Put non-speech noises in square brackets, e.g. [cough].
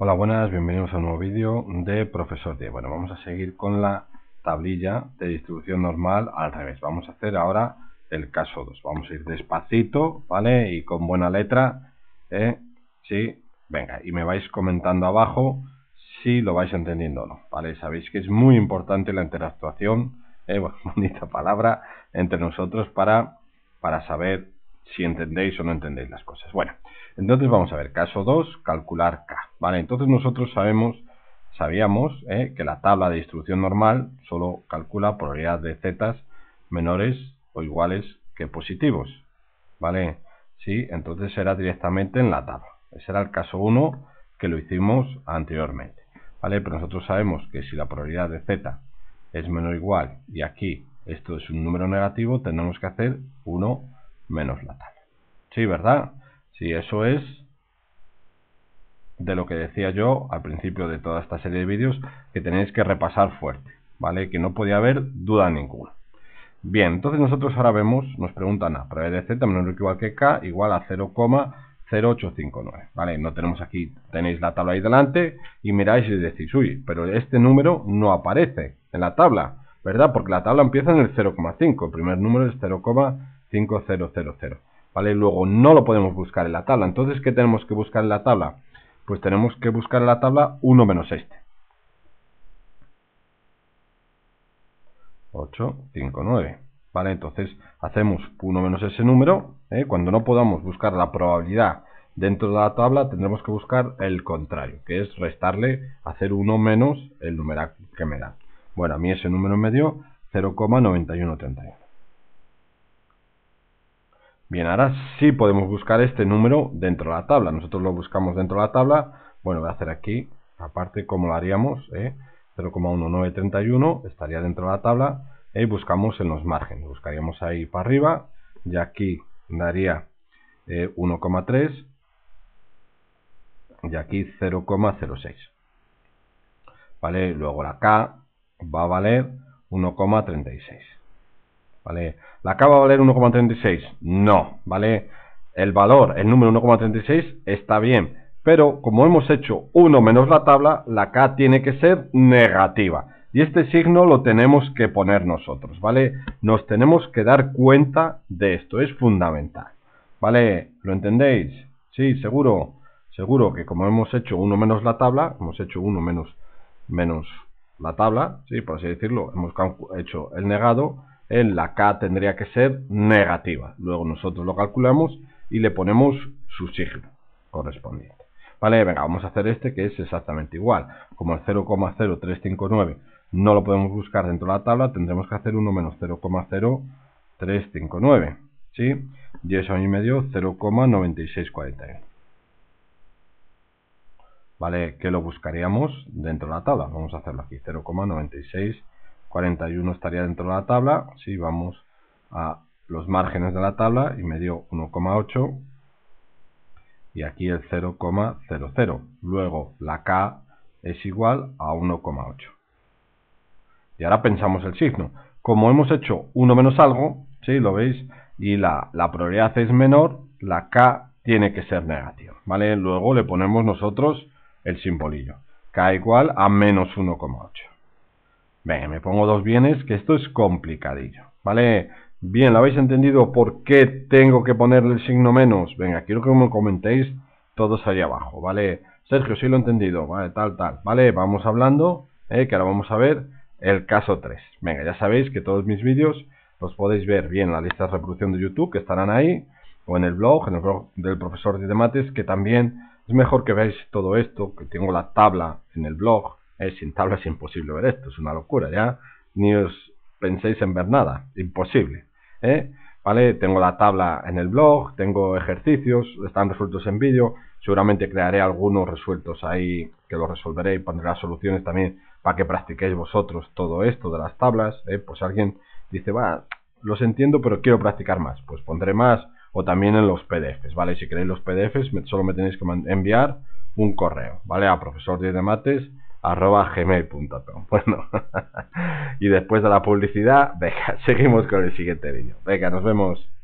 Hola, buenas, bienvenidos a un nuevo vídeo de Profesor D. Bueno, vamos a seguir con la tablilla de distribución normal al revés. Vamos a hacer ahora el caso 2. Vamos a ir despacito, ¿vale? Y con buena letra, ¿eh? Sí, venga, y me vais comentando abajo si lo vais entendiendo o no, ¿vale? Sabéis que es muy importante la interactuación, ¿eh? [laughs] Bueno, bonita palabra, entre nosotros para, para saber si entendéis o no entendéis las cosas. Bueno. Entonces vamos a ver, caso 2, calcular K. Vale, entonces nosotros sabemos, sabíamos eh, que la tabla de distribución normal solo calcula probabilidades de Z menores o iguales que positivos. Vale, sí, entonces será directamente en la tabla. Ese era el caso 1 que lo hicimos anteriormente. ¿Vale? Pero nosotros sabemos que si la probabilidad de z es menor o igual y aquí esto es un número negativo, tenemos que hacer 1 menos la tabla. ¿Sí, verdad? Si eso es de lo que decía yo al principio de toda esta serie de vídeos que tenéis que repasar fuerte, ¿vale? Que no podía haber duda ninguna. Bien, entonces nosotros ahora vemos, nos preguntan a prever de z menor o igual que k igual a 0,0859, ¿vale? No tenemos aquí, tenéis la tabla ahí delante y miráis y decís, uy, pero este número no aparece en la tabla, ¿verdad? Porque la tabla empieza en el 0,5, el primer número es 0,5000. ¿vale? Luego no lo podemos buscar en la tabla. Entonces, ¿qué tenemos que buscar en la tabla? Pues tenemos que buscar en la tabla 1 menos este. 8, 5, 9. ¿Vale? Entonces hacemos 1 menos ese número. ¿eh? Cuando no podamos buscar la probabilidad dentro de la tabla, tendremos que buscar el contrario, que es restarle, hacer 1 menos el número que me da. Bueno, a mí ese número me dio 0,9131. Bien, ahora sí podemos buscar este número dentro de la tabla. Nosotros lo buscamos dentro de la tabla. Bueno, voy a hacer aquí, aparte, como lo haríamos, 0,1931 eh, estaría dentro de la tabla y buscamos en los márgenes. Buscaríamos ahí para arriba y aquí daría 1,3 eh, y aquí 0,06. ¿Vale? Luego la K va a valer 1,36. ¿vale? ¿La a valer 1,36? No, ¿vale? El valor, el número 1,36 está bien, pero como hemos hecho 1 menos la tabla, la K tiene que ser negativa. Y este signo lo tenemos que poner nosotros, ¿vale? Nos tenemos que dar cuenta de esto, es fundamental. ¿Vale? ¿Lo entendéis? Sí, seguro. Seguro que como hemos hecho 1 menos la tabla, hemos hecho 1 menos, menos la tabla, sí, por así decirlo, hemos hecho el negado, en la K tendría que ser negativa. Luego nosotros lo calculamos y le ponemos su signo correspondiente. Vale, venga, vamos a hacer este que es exactamente igual. Como el 0,0359 no lo podemos buscar dentro de la tabla, tendremos que hacer 1 menos 0,0359. ¿Sí? Y eso a medio me 0,9641. ¿Vale? Que lo buscaríamos dentro de la tabla. Vamos a hacerlo aquí, 0,9641. 41 estaría dentro de la tabla. Si vamos a los márgenes de la tabla y me dio 1,8 y aquí el 0,00. Luego la K es igual a 1,8. Y ahora pensamos el signo. Como hemos hecho 1 menos algo, ¿sí? Lo veis, y la, la probabilidad es menor, la K tiene que ser negativa, ¿vale? Luego le ponemos nosotros el simbolillo. K igual a menos 1,8. Venga, me pongo dos bienes, que esto es complicadillo, ¿vale? Bien, ¿lo habéis entendido por qué tengo que ponerle el signo menos? Venga, quiero que me comentéis todos ahí abajo, ¿vale? Sergio, sí lo he entendido, vale, tal, tal, ¿vale? Vamos hablando, ¿eh? que ahora vamos a ver el caso 3. Venga, ya sabéis que todos mis vídeos los podéis ver bien en la lista de reproducción de YouTube, que estarán ahí, o en el blog, en el blog del profesor de mates, que también es mejor que veáis todo esto, que tengo la tabla en el blog, sin tablas es imposible ver esto, es una locura, ya ni os penséis en ver nada, imposible. ¿eh? ¿Vale? Tengo la tabla en el blog, tengo ejercicios, están resueltos en vídeo, seguramente crearé algunos resueltos ahí que los resolveré y pondré las soluciones también para que practiquéis vosotros todo esto de las tablas. ¿eh? Pues alguien dice, va, los entiendo pero quiero practicar más, pues pondré más o también en los PDFs, ¿vale? Si queréis los PDFs solo me tenéis que enviar un correo, ¿vale? A profesor de mates arroba gmail.com. [laughs] Bueno, y después de la publicidad, venga, [laughs] seguimos con el siguiente vídeo. Venga, nos vemos.